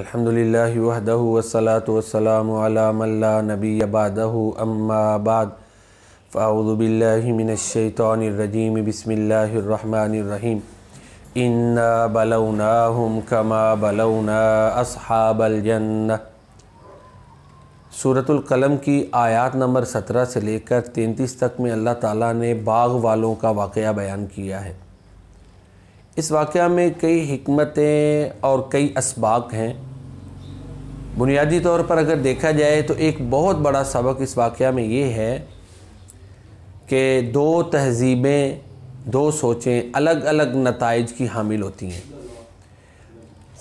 अल्हम्दुलिल्लाहि वहदहु वस्सलातु वस्सलामु अला मन ला नबी बादहु अम्मा बाद फ़ाऊदु बिल्लाहि मिनश शैतानिर रजीम बिस्मिल्लाहिर रहमानिर रहीम इन्ना बलौनाहुम कमा बलौना असहाबल जन्नह सूरतुल कलम की आयत नंबर सत्रह से लेकर तैंतीस तक में अल्लाह ताला ने बाग वालों का वाक़ बयान किया है इस वाक़ में कई हमतें और कई इसबाक हैं बुनियादी तौर पर अगर देखा जाए तो एक बहुत बड़ा सबक इस वाक़ में ये है कि दो तहजीबें दो सोचें अलग अलग नतज की हामिल होती हैं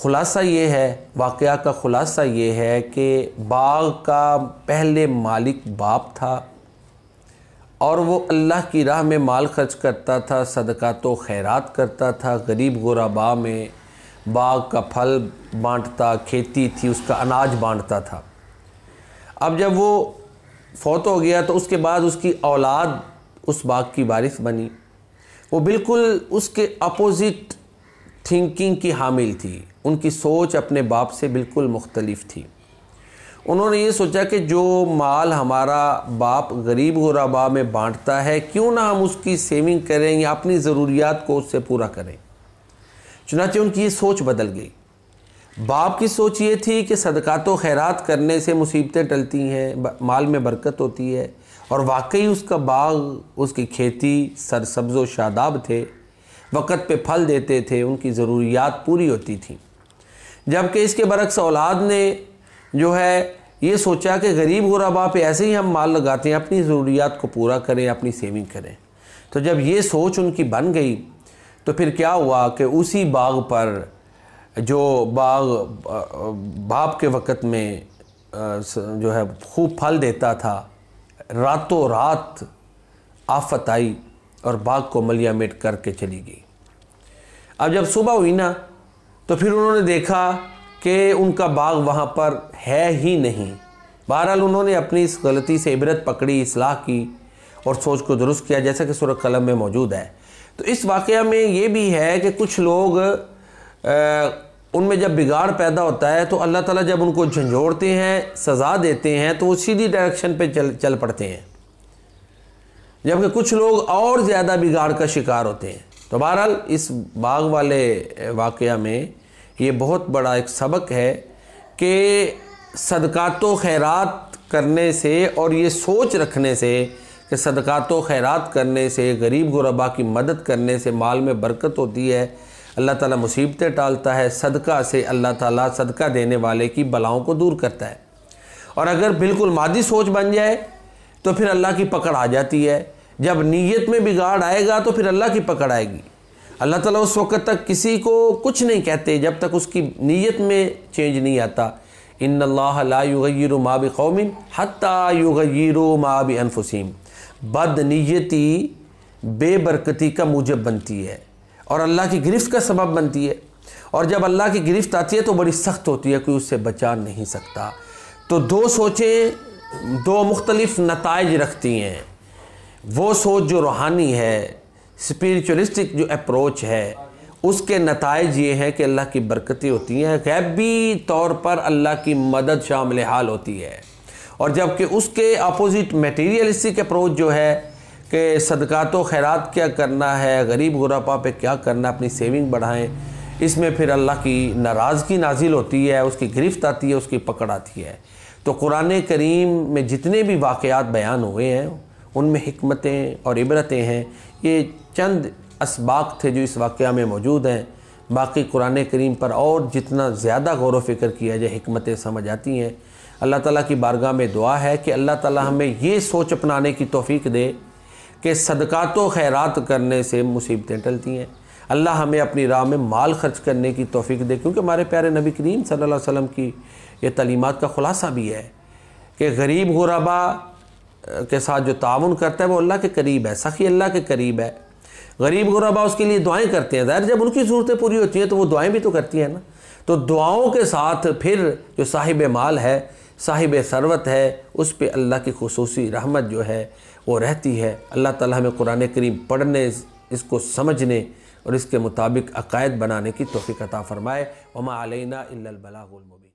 ख़ुलासा ये है वाक़ का ख़ुलासा ये है कि बाग का पहले मालिक बाप था और वो अल्लाह की राह में माल खर्च करता था तो खैरात करता था गरीब गोराबा में बाग का फल बांटता खेती थी उसका अनाज बांटता था अब जब वो फौत हो गया तो उसके बाद उसकी औलाद उस बाग की वारिस बनी वो बिल्कुल उसके अपोज़िट थिंकिंग की हामिल थी उनकी सोच अपने बाप से बिल्कुल मुख्तलिफ थी उन्होंने ये सोचा कि जो माल हमारा बाप गरीब गुराबा में बांटता है क्यों ना हम उसकी सेविंग करें या अपनी ज़रूरियात को उससे पूरा करें चुनाचे उनकी ये सोच बदल गई बाप की सोच ये थी कि सदक़ात तो खैरात करने से मुसीबतें टलती हैं माल में बरकत होती है और वाकई उसका बाग उसकी खेती सरसब्ज व शादाब थे वक़्त पे फल देते थे उनकी ज़रूरियात पूरी होती थी जबकि इसके बरक्स औलाद ने जो है ये सोचा कि गरीब गुरबा पे ऐसे ही हम माल लगाते हैं अपनी ज़रूरियात को पूरा करें अपनी सेविंग करें तो जब ये सोच उनकी बन गई तो फिर क्या हुआ कि उसी बाग पर जो बाग बाप के वक़्त में जो है खूब फल देता था रातों रात आफत आई और बाग को मलियामेट करके चली गई अब जब सुबह हुई ना तो फिर उन्होंने देखा कि उनका बाग वहाँ पर है ही नहीं बहरहाल उन्होंने अपनी इस गलती से इबरत पकड़ी इसलाह की और सोच को दुरुस्त किया जैसा कि सूरत कलम में मौजूद है तो इस वाक़ में ये भी है कि कुछ लोग उनमें जब बिगाड़ पैदा होता है तो अल्लाह ताला जब उनको झंझोड़ते हैं सज़ा देते हैं तो वो सीधी डायरेक्शन पे चल चल पड़ते हैं जबकि कुछ लोग और ज़्यादा बिगाड़ का शिकार होते हैं तो बहरहाल इस बाग वाले वाक़ में ये बहुत बड़ा एक सबक है कि सदक़ात तो खैरात करने से और ये सोच रखने से कि सदक़ात तो खैरात करने से गरीब गुरबा की मदद करने से माल में बरकत होती है अल्लाह ताला मुसीबतें टालता है सदका से अल्लाह ताला सदका देने वाले की बलाओं को दूर करता है और अगर बिल्कुल मादी सोच बन जाए तो फिर अल्लाह की पकड़ आ जाती है जब नीयत में बिगाड़ आएगा तो फिर अल्लाह की पकड़ आएगी अल्लाह ताला उस वक़्त तक किसी को कुछ नहीं कहते जब तक उसकी नीयत में चेंज नहीं आता इन लायुर माब कौमिन हतायुर माब बद नीयती बेबरकती का मूजब बनती है और अल्लाह की गिरफ्त का सबब बनती है और जब अल्लाह की गिरफ्त आती है तो बड़ी सख्त होती है कोई उससे बचा नहीं सकता तो दो सोचें दो मुख्तलिफ नतज रखती हैं वो सोच जो रूहानी है स्पिरिचुअलिस्टिक जो अप्रोच है उसके नतज ये हैं कि अल्लाह की बरकतें होती हैं गैबी तौर पर अल्लाह की मदद शामिल हाल होती है और जबकि उसके अपोज़िट मटीरियलिस्टिक अप्रोच जो है कि सदक़ात तो खैरत क्या करना है गरीब गुरापा पे क्या करना है अपनी सेविंग बढ़ाएं इसमें फिर अल्लाह की नाराज़गी नाजिल होती है उसकी गिरफ्त आती है उसकी पकड़ आती है तो कुरान करीम में जितने भी वाक़ बयान हुए हैं उनमें हमतें और इबरतें हैं ये चंद इसबाक थे जो इस वाक़ में मौजूद हैं बाकी कुरान करीम पर और जितना ज़्यादा गौर फिक्र किया जाए हमतें समझ आती हैं अल्लाह ताली की बारगाह में दुआ है कि अल्लाह ताली हमें ये सोच अपनाने की तोफ़ी दे कि सदक़ात खैरत करने से मुसीबतें टलती हैं अल्लाह हमें अपनी राह में माल खर्च करने की तोफ़ी दे क्योंकि हमारे प्यारे नबी करीम सल वम की ये तलीमत का ख़ुलासा भी है कि गरीब गुरबा के साथ जो ताउन करता है वो अल्लाह के करीब है सखी अल्लाह के करीब है गरीब गुरबा उसके लिए दुआएं करते हैं ज़ाहिर जब उनकी ज़रूरतें पूरी होती हैं तो वो दुआएं भी तो करती हैं ना तो दुआओं के साथ फिर जो साहिब माल है साहिब सरवत है उस पर अल्लाह की खसूस रहमत जो है वो रहती है अल्लाह ताला हमें कुरान करीम पढ़ने इसको समझने और इसके मुताबिक अकायद बनाने की तोफ़ी कता फ़रमाए वमा अलैना इल्लल बलागुल मुबीन